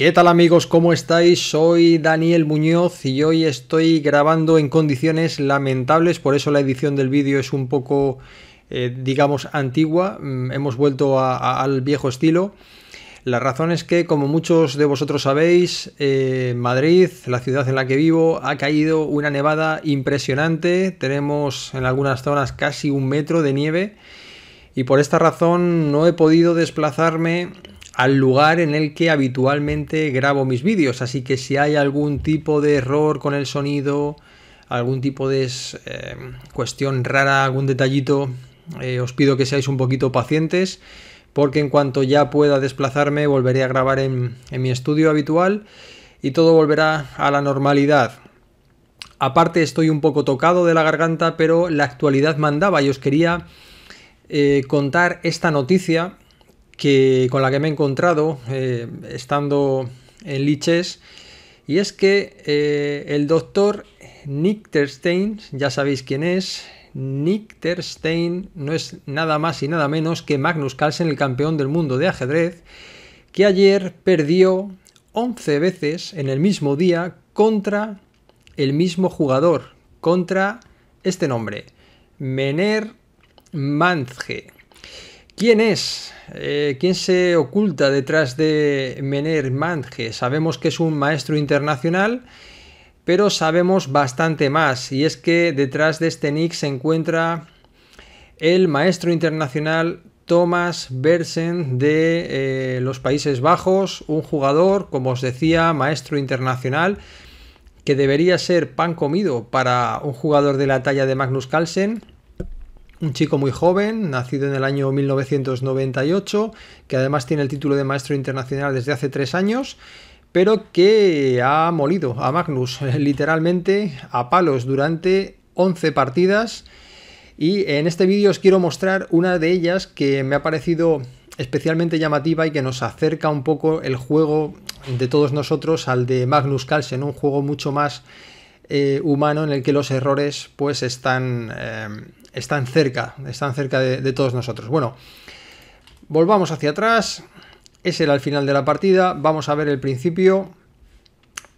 ¿Qué tal amigos? ¿Cómo estáis? Soy Daniel Muñoz y hoy estoy grabando en condiciones lamentables, por eso la edición del vídeo es un poco, eh, digamos, antigua, mm, hemos vuelto al viejo estilo. La razón es que, como muchos de vosotros sabéis, eh, Madrid, la ciudad en la que vivo, ha caído una nevada impresionante, tenemos en algunas zonas casi un metro de nieve. Y por esta razón no he podido desplazarme al lugar en el que habitualmente grabo mis vídeos. Así que si hay algún tipo de error con el sonido, algún tipo de em, cuestión rara, algún detallito, eh, os pido que seáis un poquito pacientes, porque en cuanto ya pueda desplazarme, volveré a grabar en, mi estudio habitual y todo volverá a la normalidad. Aparte estoy un poco tocado de la garganta, pero la actualidad mandaba y os quería eh, contar esta noticia con la que me he encontrado eh, estando en Liches, y es que eh, el doctor Terstein ya sabéis quién es, Terstein no es nada más y nada menos que Magnus Carlsen, el campeón del mundo de ajedrez, que ayer perdió 11 veces en el mismo día contra el mismo jugador, contra este nombre, Mener Manzge. ¿Quién es? Eh, ¿Quién se oculta detrás de Mener Mange? Sabemos que es un maestro internacional, pero sabemos bastante más. Y es que detrás de este nick se encuentra el maestro internacional Thomas Bersen de eh, los Países Bajos, un jugador, como os decía, maestro internacional, que debería ser pan comido para un jugador de la talla de Magnus Carlsen un chico muy joven, nacido en el año 1998, que además tiene el título de maestro internacional desde hace tres años, pero que ha molido a Magnus eh, literalmente a palos durante 11 partidas. Y en este vídeo os quiero mostrar una de ellas que me ha parecido especialmente llamativa y que nos acerca un poco el juego de todos nosotros al de Magnus Carlsen, un juego mucho más eh, humano en el que los errores pues están... Eh, están cerca, están cerca de, todos nosotros. Bueno, volvamos hacia atrás. Ese era el final de la partida. Vamos a ver el principio.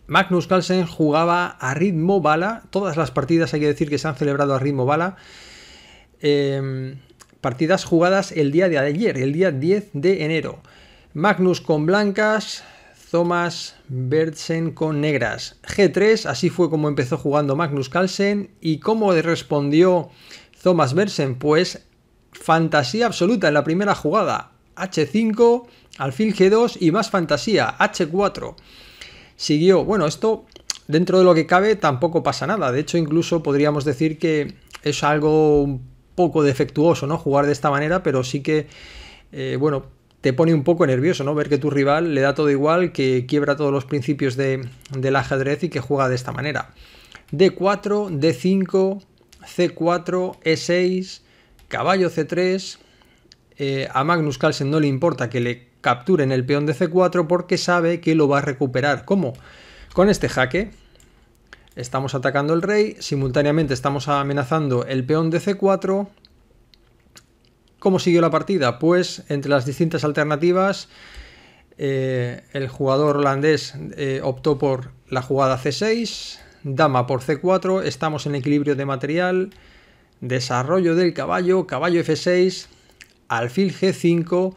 Magnus Carlsen jugaba a ritmo bala. Todas las partidas hay que decir que se han celebrado a ritmo bala. Em, partidas jugadas el día de ayer, el día 10 de enero. Magnus con blancas, Thomas Bertsen con negras. G3, así fue como empezó jugando Magnus Carlsen y cómo respondió Thomas Bersen, pues fantasía absoluta en la primera jugada. H5, alfil G2 y más fantasía, H4. Siguió, bueno, esto dentro de lo que cabe tampoco pasa nada. De hecho, incluso podríamos decir que es algo un poco defectuoso, ¿no? Jugar de esta manera, pero sí que, eh, bueno, te pone un poco nervioso, ¿no? Ver que tu rival le da todo igual, que quiebra todos los principios de, del ajedrez y que juega de esta manera. D4, D5, C4, E6, caballo C3. Eh, a Magnus Carlsen no le importa que le capturen el peón de C4 porque sabe que lo va a recuperar. ¿Cómo? Con este jaque. Estamos atacando el rey, simultáneamente estamos amenazando el peón de C4. ¿Cómo siguió la partida? Pues entre las distintas alternativas, eh, el jugador holandés eh, optó por la jugada C6, dama por c4, estamos en equilibrio de material, desarrollo del caballo, caballo f6, alfil g5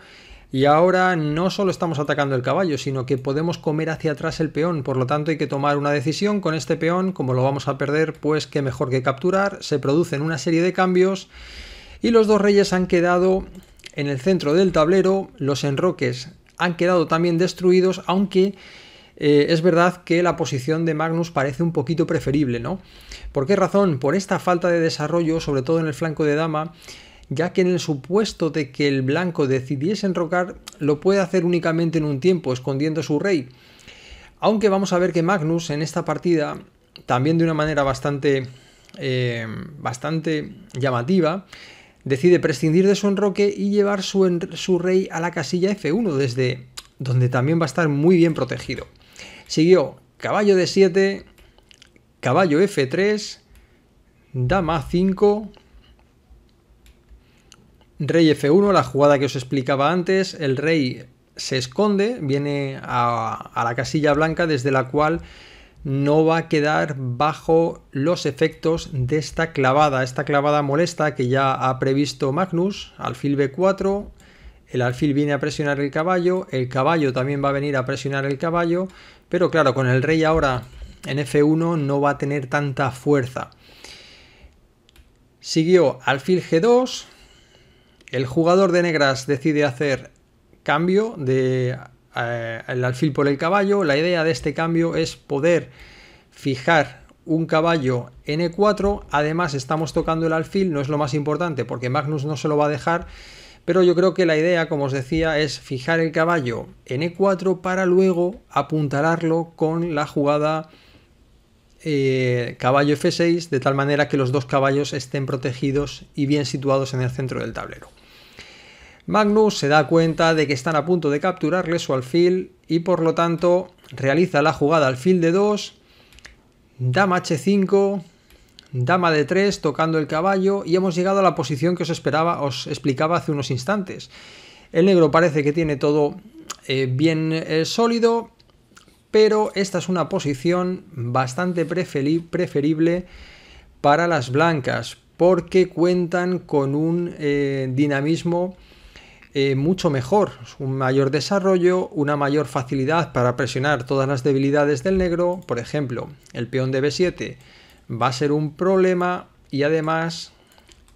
y ahora no solo estamos atacando el caballo, sino que podemos comer hacia atrás el peón, por lo tanto hay que tomar una decisión con este peón, como lo vamos a perder, pues que mejor que capturar, se producen una serie de cambios y los dos reyes han quedado en el centro del tablero, los enroques han quedado también destruidos, aunque eh, es verdad que la posición de Magnus parece un poquito preferible, ¿no? ¿Por qué razón? Por esta falta de desarrollo, sobre todo en el flanco de dama, ya que en el supuesto de que el blanco decidiese enrocar, lo puede hacer únicamente en un tiempo, escondiendo su rey. Aunque vamos a ver que Magnus en esta partida, también de una manera bastante, eh, bastante llamativa, decide prescindir de su enroque y llevar su, su rey a la casilla F1, desde donde también va a estar muy bien protegido. Siguió caballo de 7, caballo F3, dama 5, rey F1, la jugada que os explicaba antes, el rey se esconde, viene a, la casilla blanca desde la cual no va a quedar bajo los efectos de esta clavada, esta clavada molesta que ya ha previsto Magnus, alfil B4, el alfil viene a presionar el caballo, el caballo también va a venir a presionar el caballo, pero claro, con el rey ahora en F1 no va a tener tanta fuerza. Siguió alfil G2, el jugador de negras decide hacer cambio de eh, el alfil por el caballo. La idea de este cambio es poder fijar un caballo en e 4 además estamos tocando el alfil, no es lo más importante porque Magnus no se lo va a dejar pero yo creo que la idea, como os decía, es fijar el caballo en E4 para luego apuntalarlo con la jugada eh, caballo F6, de tal manera que los dos caballos estén protegidos y bien situados en el centro del tablero. Magnus se da cuenta de que están a punto de capturarle su alfil y por lo tanto realiza la jugada alfil de 2, dama H5, dama de 3 tocando el caballo y hemos llegado a la posición que os esperaba, os explicaba hace unos instantes. El negro parece que tiene todo eh, bien eh, sólido, pero esta es una posición bastante preferible para las blancas porque cuentan con un eh, dinamismo mucho mejor, un mayor desarrollo, una mayor facilidad para presionar todas las debilidades del negro, por ejemplo, el peón de B7 va a ser un problema y además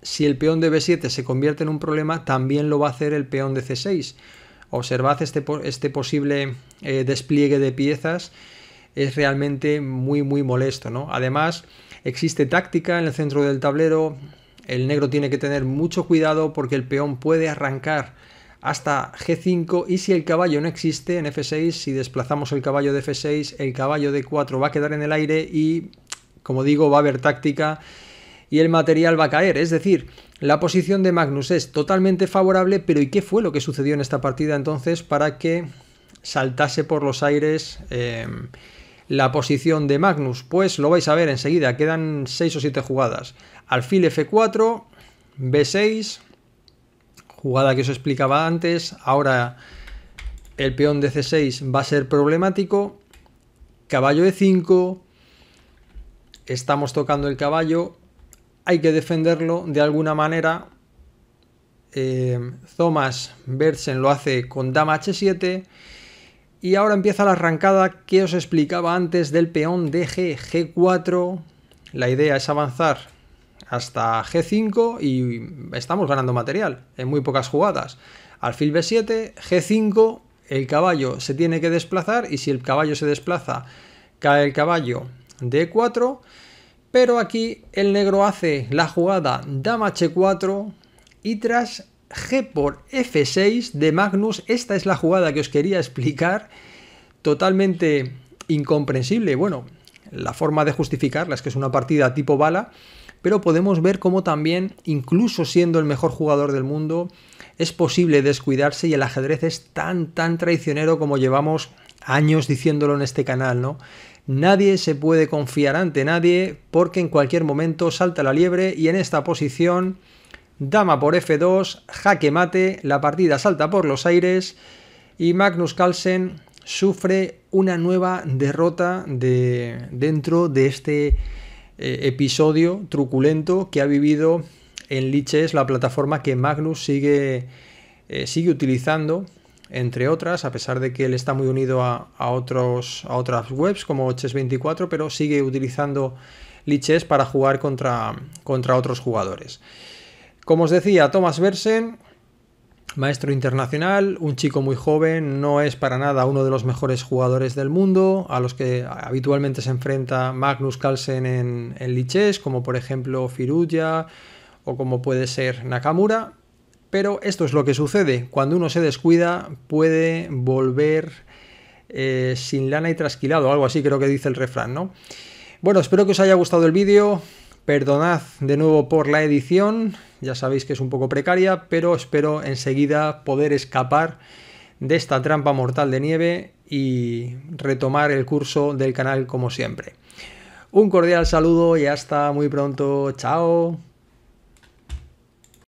si el peón de b7 se convierte en un problema, también lo va a hacer el peón de c6. Observad este, este posible eh, despliegue de piezas, es realmente muy muy molesto. ¿no? Además, existe táctica en el centro del tablero, el negro tiene que tener mucho cuidado porque el peón puede arrancar hasta g5 y si el caballo no existe en f6, si desplazamos el caballo de f6, el caballo de 4 va a quedar en el aire y como digo, va a haber táctica y el material va a caer. Es decir, la posición de Magnus es totalmente favorable, pero ¿y qué fue lo que sucedió en esta partida entonces para que saltase por los aires em, la posición de Magnus? Pues lo vais a ver enseguida, quedan 6 o 7 jugadas. Alfil F4, B6, jugada que os explicaba antes, ahora el peón de C6 va a ser problemático, caballo E5, estamos tocando el caballo, hay que defenderlo de alguna manera. Eh, Thomas Bertsen lo hace con dama h7 y ahora empieza la arrancada que os explicaba antes del peón de G4. La idea es avanzar hasta G5 y estamos ganando material en muy pocas jugadas. Alfil B7, G5, el caballo se tiene que desplazar y si el caballo se desplaza, cae el caballo D4, pero aquí el negro hace la jugada dama H4 y tras G por F6 de Magnus, esta es la jugada que os quería explicar, totalmente incomprensible, bueno, la forma de justificarla es que es una partida tipo bala, pero podemos ver cómo también, incluso siendo el mejor jugador del mundo, es posible descuidarse y el ajedrez es tan, tan traicionero como llevamos años diciéndolo en este canal, ¿no? Nadie se puede confiar ante nadie porque en cualquier momento salta la liebre y en esta posición dama por F2, jaque mate, la partida salta por los aires y Magnus Carlsen sufre una nueva derrota de, dentro de este eh, episodio truculento que ha vivido en Liches, la plataforma que Magnus sigue, eh, sigue utilizando entre otras, a pesar de que él está muy unido a, otros, a otras webs como Chess24, pero sigue utilizando Lichess para jugar contra, contra otros jugadores. Como os decía, Thomas Bersen, maestro internacional, un chico muy joven, no es para nada uno de los mejores jugadores del mundo, a los que habitualmente se enfrenta Magnus Carlsen en, en Lichess, como por ejemplo Firuja o como puede ser Nakamura, pero esto es lo que sucede. Cuando uno se descuida, puede volver eh, sin lana y trasquilado, algo así creo que dice el refrán, ¿no? Bueno, espero que os haya gustado el vídeo. Perdonad de nuevo por la edición, ya sabéis que es un poco precaria, pero espero enseguida poder escapar de esta trampa mortal de nieve y retomar el curso del canal como siempre. Un cordial saludo y hasta muy pronto. Chao.